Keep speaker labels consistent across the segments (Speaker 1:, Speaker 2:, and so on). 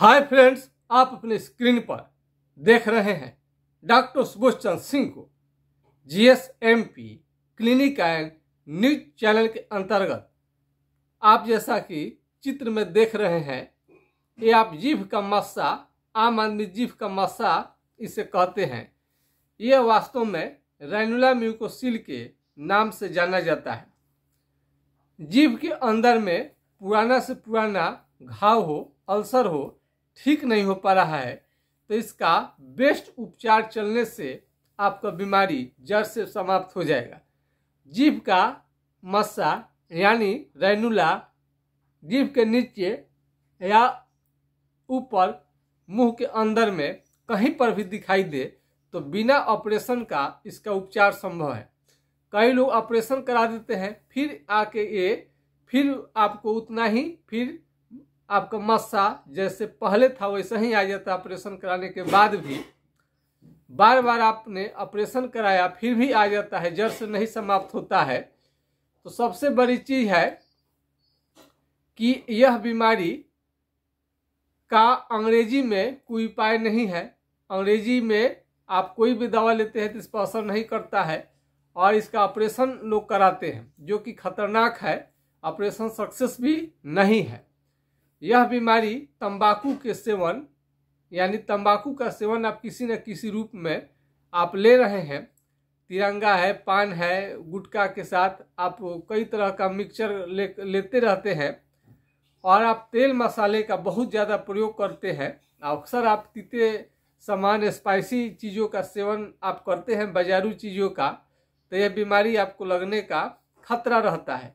Speaker 1: hi friends आप अपने screen पर देख रहे हैं डॉक्टर सुबोध चंद्र सिंह को GSMP clinic and news channel के अंतर्गत आप जैसा कि चित्र में देख रहे हैं ये आप जीभ का मस्सा आम आदमी जीभ का मस्सा इसे कहते हैं यह वास्तव में रेनुला म्यूकोसिल के नाम से जाना जाता है जीभ के अंदर में पुराना से पुराना घाव हो अल्सर हो ठीक नहीं हो पा रहा है तो इसका बेस्ट उपचार चलने से आपका बीमारी जड़ से समाप्त हो जाएगा जीभ का मस्सा यानी रैनुला जीभ के नीचे या ऊपर मुंह के अंदर में कहीं पर भी दिखाई दे तो बिना ऑपरेशन का इसका उपचार संभव है कई लोग ऑपरेशन करा देते हैं फिर आके ये फिर आपको उतना ही फिर आपका मस्सा जैसे पहले था वैसा ही आ जाता ऑपरेशन कराने के बाद भी बार बार आपने ऑपरेशन कराया फिर भी आ जाता है जड़ से नहीं समाप्त होता है तो सबसे बड़ी चीज़ है कि यह बीमारी का अंग्रेजी में कोई उपाय नहीं है अंग्रेजी में आप कोई भी दवा लेते हैं तो इस पर असर नहीं करता है और इसका ऑपरेशन लोग कराते हैं जो कि खतरनाक है ऑपरेशन सक्सेस भी नहीं है यह बीमारी तंबाकू के सेवन यानी तंबाकू का सेवन आप किसी न किसी रूप में आप ले रहे हैं तिरंगा है पान है गुटखा के साथ आप कई तरह का मिक्सचर ले लेते रहते हैं और आप तेल मसाले का बहुत ज़्यादा प्रयोग करते हैं अक्सर आप तीते सामान स्पाइसी चीज़ों का सेवन आप करते हैं बाजारू चीज़ों का तो यह बीमारी आपको लगने का खतरा रहता है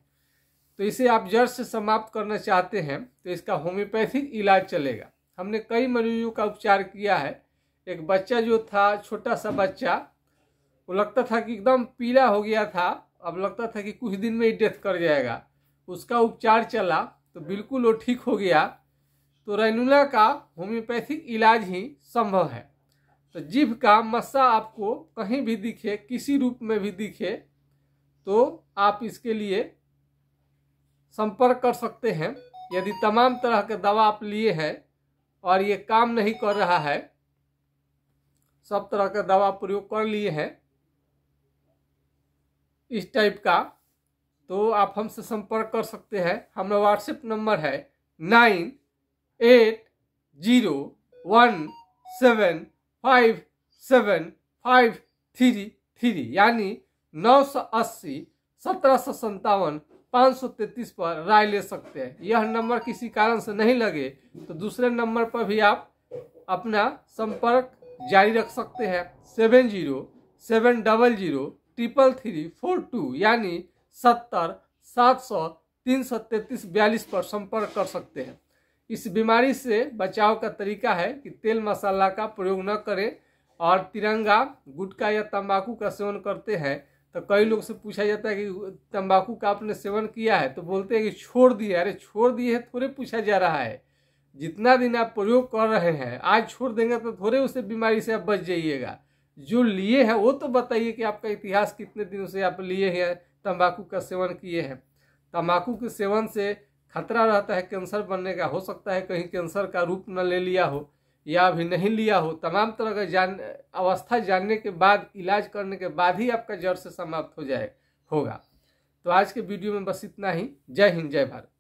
Speaker 1: तो इसे आप जड़ से समाप्त करना चाहते हैं तो इसका होम्योपैथिक इलाज चलेगा हमने कई मरीजों का उपचार किया है एक बच्चा जो था छोटा सा बच्चा वो लगता था कि एकदम पीला हो गया था अब लगता था कि कुछ दिन में ही डेथ कर जाएगा उसका उपचार चला तो बिल्कुल वो ठीक हो गया तो रेनुला का होम्योपैथिक इलाज ही संभव है तो जीभ का मस्सा आपको कहीं भी दिखे किसी रूप में भी दिखे तो आप इसके लिए संपर्क कर सकते हैं यदि तमाम तरह के दवा आप लिए हैं और ये काम नहीं कर रहा है सब तरह का दवा प्रयोग कर लिए हैं इस टाइप का तो आप हमसे संपर्क कर सकते हैं हमारा व्हाट्सएप नंबर है nine eight zero one seven five seven five three three यानी नौ सौ अस्सी सत्रह सौ सत्तावन 533 पर राय ले सकते हैं यह नंबर किसी कारण से नहीं लगे तो दूसरे नंबर पर भी आप अपना संपर्क जारी रख सकते हैं seven zero seven double zero triple three four two यानी सत्तर सात सौ तीन सौ तैतीस बयालीस पर संपर्क कर सकते हैं इस बीमारी से बचाव का तरीका है कि तेल मसाला का प्रयोग न करें और तिरंगा गुटखा या तंबाकू का सेवन करते हैं तो कई लोग से पूछा जाता है कि तंबाकू का आपने सेवन किया है तो बोलते हैं कि छोड़ दिए अरे छोड़ दिए है थोड़े पूछा जा रहा है जितना दिन आप प्रयोग कर रहे हैं आज छोड़ देंगे तो थोड़े उसे बीमारी से आप बच जाइएगा जो लिए हैं वो तो बताइए कि आपका इतिहास कितने दिनों से आप लिए हैं तम्बाकू का सेवन किए हैं तम्बाकू के सेवन से खतरा रहता है कैंसर बनने का हो सकता है कहीं कैंसर का रूप न ले लिया हो या अभी नहीं लिया हो तमाम तरह का जान अवस्था जानने के बाद इलाज करने के बाद ही आपका जड़ से समाप्त हो जाए होगा तो आज के वीडियो में बस इतना ही जय हिंद जय भारत